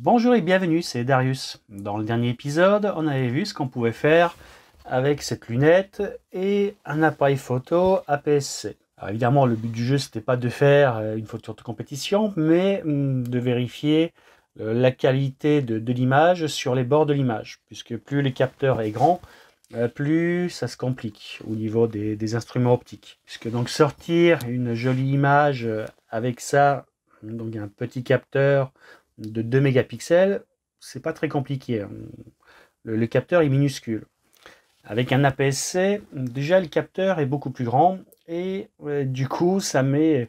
Bonjour et bienvenue, c'est Darius. Dans le dernier épisode, on avait vu ce qu'on pouvait faire avec cette lunette et un appareil photo APS-C. évidemment, le but du jeu, c'était pas de faire euh, une photo de compétition, mais hum, de vérifier euh, la qualité de, l'image sur les bords de l'image, puisque plus le capteur est grand, euh, plus ça se complique au niveau des, des, instruments optiques. Puisque donc sortir une jolie image avec ça, donc un petit capteur de 2 mégapixels, c'est pas très compliqué. Hein. Le, capteur est minuscule. Avec un APS-C, déjà le capteur est beaucoup plus grand et du coup, ça met,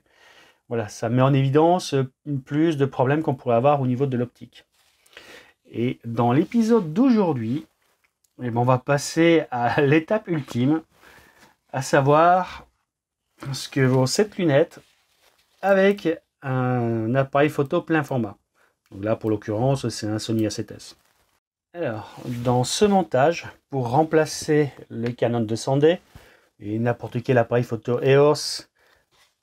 voilà, ça met en évidence euh, plus de problèmes qu'on pourrait avoir au niveau de l'optique. Et dans l'épisode d'aujourd'hui, eh ben, on va passer à l'étape ultime, à savoir ce que vaut cette lunette avec un appareil photo plein format là, pour l'occurrence, c'est un Sony A7S. Alors, dans ce montage, pour remplacer le Canon de d et n'importe quel appareil photo EOS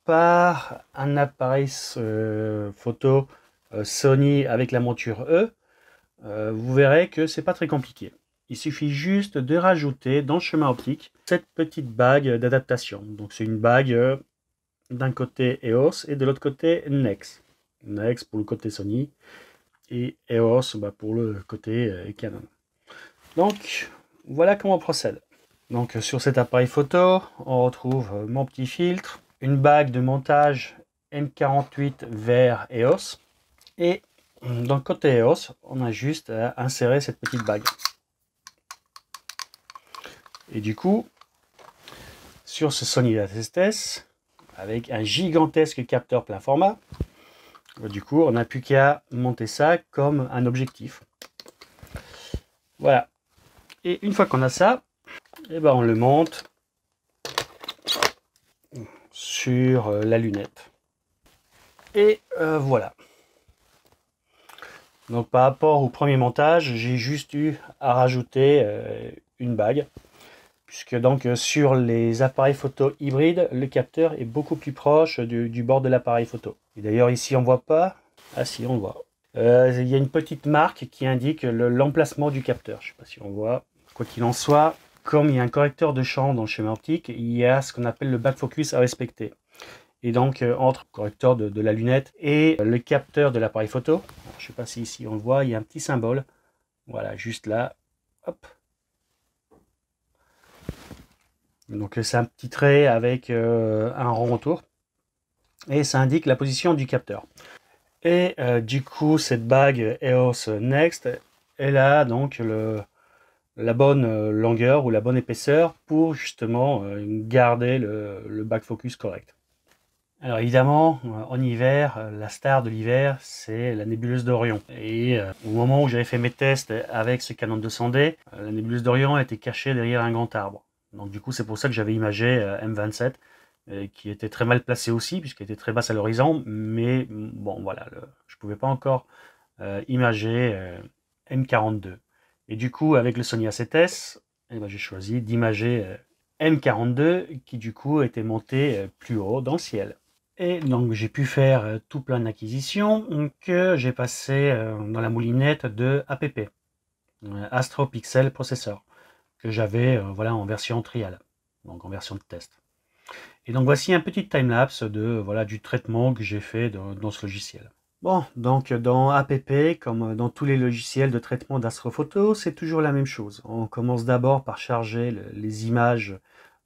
par un appareil euh, photo euh, Sony avec la monture E, euh, vous verrez que c'est pas très compliqué. Il suffit juste de rajouter dans le chemin optique cette petite bague d'adaptation. Donc c'est une bague d'un côté EOS et de l'autre côté NEX. Nex pour le côté Sony et EOS bah, pour le côté euh, Canon. Donc voilà comment on procède. Donc euh, sur cet appareil photo, on retrouve euh, mon petit filtre, une bague de montage M48 vert EOS et dans le côté EOS, on a juste à insérer cette petite bague. Et du coup, sur ce Sony Latest avec un gigantesque capteur plein format, du coup, on n'a plus qu'à monter ça comme un objectif. Voilà. Et une fois qu'on a ça, eh ben on le monte sur euh, la lunette. Et euh, voilà. Donc par rapport au premier montage, j'ai juste eu à rajouter euh, une bague puisque donc euh, sur les appareils photo hybrides, le capteur est beaucoup plus proche du, bord de l'appareil photo. Et d'ailleurs ici on ne voit pas. Ah si on voit. Euh, il y a une petite marque qui indique l'emplacement du capteur. Je ne sais pas si on voit. Quoi qu'il en soit, comme il y a un correcteur de champ dans le schéma optique, il y a ce qu'on appelle le back focus à respecter. Et donc euh, entre le correcteur de, la lunette et le capteur de l'appareil photo, je ne sais pas si ici on le voit, il y a un petit symbole. Voilà, juste là. Hop, Donc euh, c'est un petit trait avec euh, un rond autour. Et ça indique la position du capteur. Et euh, du coup, cette bague EOS Next, elle a donc la bonne longueur ou la bonne épaisseur pour justement garder le, back focus correct. Alors évidemment, en hiver, la star de l'hiver, c'est la nébuleuse d'Orion. Et au moment où j'avais fait mes tests avec ce canon de 200D, la nébuleuse d'Orion était cachée derrière un grand arbre. Donc du coup, c'est pour ça que j'avais imagé euh, M27, euh, qui était très mal placé aussi, puisqu'elle était très basse à l'horizon. Mais mm, bon, voilà, je ne pouvais pas encore euh, imager M42. Et du coup, avec le Sony A7S, eh ben, j'ai choisi d'imager M42, qui du coup était monté plus haut dans le ciel. Et donc j'ai pu faire tout plein d'acquisitions que j'ai passé dans la moulinette de APP, Astro Pixel Processor que j'avais euh, voilà, en version trial, donc en version de test. Et donc voici un petit timelapse de, voilà, du traitement que j'ai fait dans, ce logiciel. Bon, donc dans APP, comme dans tous les logiciels de traitement d'astrophoto, c'est toujours la même chose. On commence d'abord par charger les images,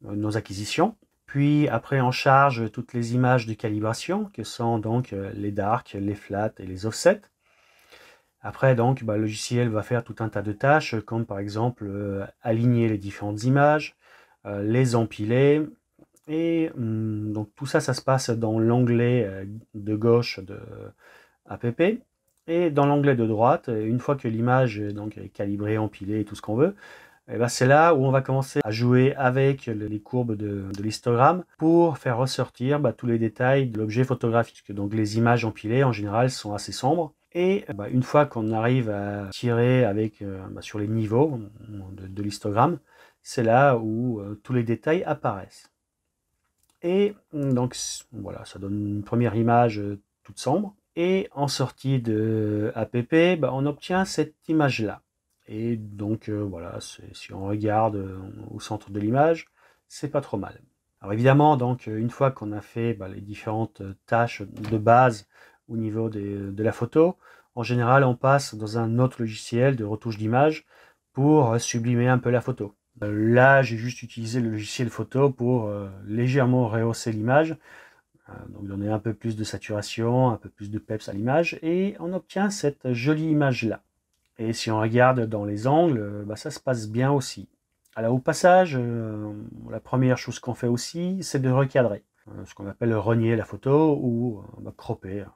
euh, nos acquisitions. Puis après, on charge toutes les images de calibration, que sont donc euh, les darks, les flats et les offsets. Après, donc, bah, le logiciel va faire tout un tas de tâches, euh, comme par exemple euh, aligner les différentes images, euh, les empiler. Et hum, donc tout ça, ça se passe dans l'onglet de gauche de app. Et dans l'onglet de droite, une fois que l'image donc, est calibrée, empilée et tout ce qu'on veut, eh ben, c'est là où on va commencer à jouer avec les courbes de, l'histogramme pour faire ressortir bah, tous les détails de l'objet photographique. Donc les images empilées, en général, sont assez sombres. Et euh, bah, une fois qu'on arrive à tirer avec, euh, bah, sur les niveaux euh, de, l'histogramme, c'est là où tous les détails apparaissent. Et mm, donc voilà, ça donne une première image toute sombre. Et en sortie de app, bah, on obtient cette image-là. Et donc voilà, si on regarde au centre de l'image, c'est pas trop mal. Alors évidemment, donc une fois qu'on a fait les différentes tâches de base au niveau de la photo. En général, on passe dans un autre logiciel de retouche d'image pour euh, sublimer un peu la photo. Euh, là, j'ai juste utilisé le logiciel photo pour euh, légèrement rehausser l'image, donc donner un peu plus de saturation, un peu plus de peps à l'image, et on obtient cette jolie image-là. Et si on regarde dans les angles, bah, ça se passe bien aussi. Alors au passage, la première chose qu'on fait aussi, c'est de recadrer, ce qu'on appelle renier la photo ou bah, cropper,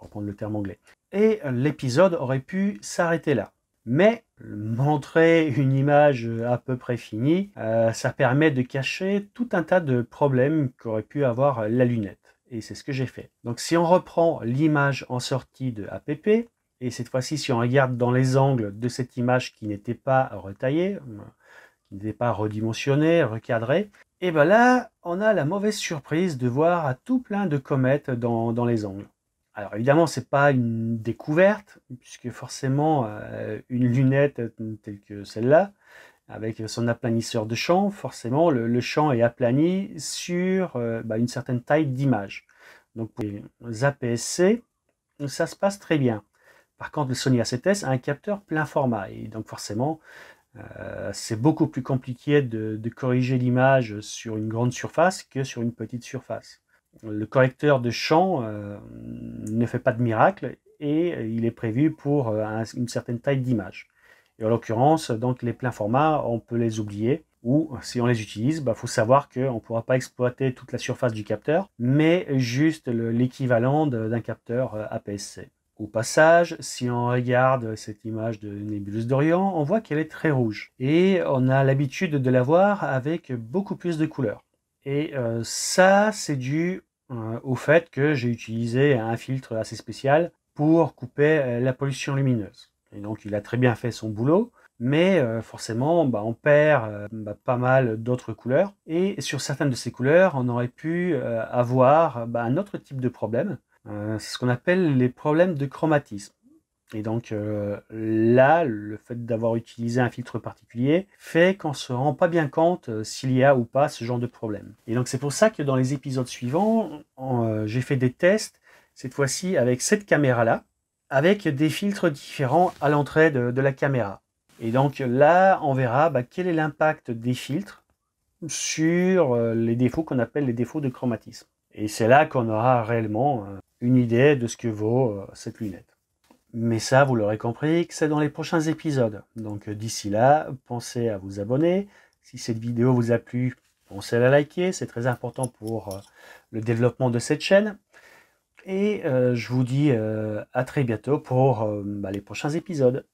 pour reprendre le terme anglais. Et l'épisode aurait pu s'arrêter là. Mais montrer une image à peu près finie, euh, ça permet de cacher tout un tas de problèmes qu'aurait pu avoir la lunette. Et c'est ce que j'ai fait. Donc si on reprend l'image en sortie de APP, et cette fois-ci si on regarde dans les angles de cette image qui n'était pas retaillée, qui n'était pas redimensionnée, recadrée, et eh bien là, on a la mauvaise surprise de voir tout plein de comètes dans les angles. Alors évidemment, ce n'est pas une découverte, puisque forcément, euh, une lunette euh, telle que celle-là, avec son aplanisseur de champ, forcément, le, champ est aplani sur euh, bah, une certaine taille d'image. Donc pour les APS-C, ça se passe très bien. Par contre, le Sony A7S a un capteur plein format, et donc forcément, c'est beaucoup plus compliqué de corriger l'image sur une grande surface que sur une petite surface le correcteur de champ euh, ne fait pas de miracle et il est prévu pour euh, une certaine taille d'image. Et en l'occurrence, donc les pleins formats, on peut les oublier ou si on les utilise, il bah, faut savoir qu'on ne pourra pas exploiter toute la surface du capteur, mais juste l'équivalent d'un capteur euh, APS-C. Au passage, si on regarde cette image de nébuleuse d'Orient, on voit qu'elle est très rouge. Et on a l'habitude de la voir avec beaucoup plus de couleurs. Et euh, ça, c'est dû euh, au fait que j'ai utilisé un filtre assez spécial pour couper euh, la pollution lumineuse. Et donc, il a très bien fait son boulot mais forcément bah, on perd bah, pas mal d'autres couleurs et sur certaines de ces couleurs on aurait pu avoir bah, un autre type de problème c'est ce qu'on appelle les problèmes de chromatisme et donc euh, là, le fait d'avoir utilisé un filtre particulier fait qu'on ne se rend pas bien compte euh, s'il y a ou pas ce genre de problème. Et donc c'est pour ça que dans les épisodes suivants, euh, j'ai fait des tests, cette fois-ci avec cette caméra-là, avec des filtres différents à l'entrée de, la caméra. Et donc là, on verra bah, quel est l'impact des filtres sur les défauts qu'on appelle les défauts de chromatisme. Et c'est là qu'on aura réellement une idée de ce que vaut cette lunette. Mais ça, vous l'aurez compris, que c'est dans les prochains épisodes. Donc euh, d'ici là, pensez à vous abonner. Si cette vidéo vous a plu, pensez à la liker. C'est très important pour euh, le développement de cette chaîne. Et euh, je vous dis à très bientôt pour bah, les prochains épisodes.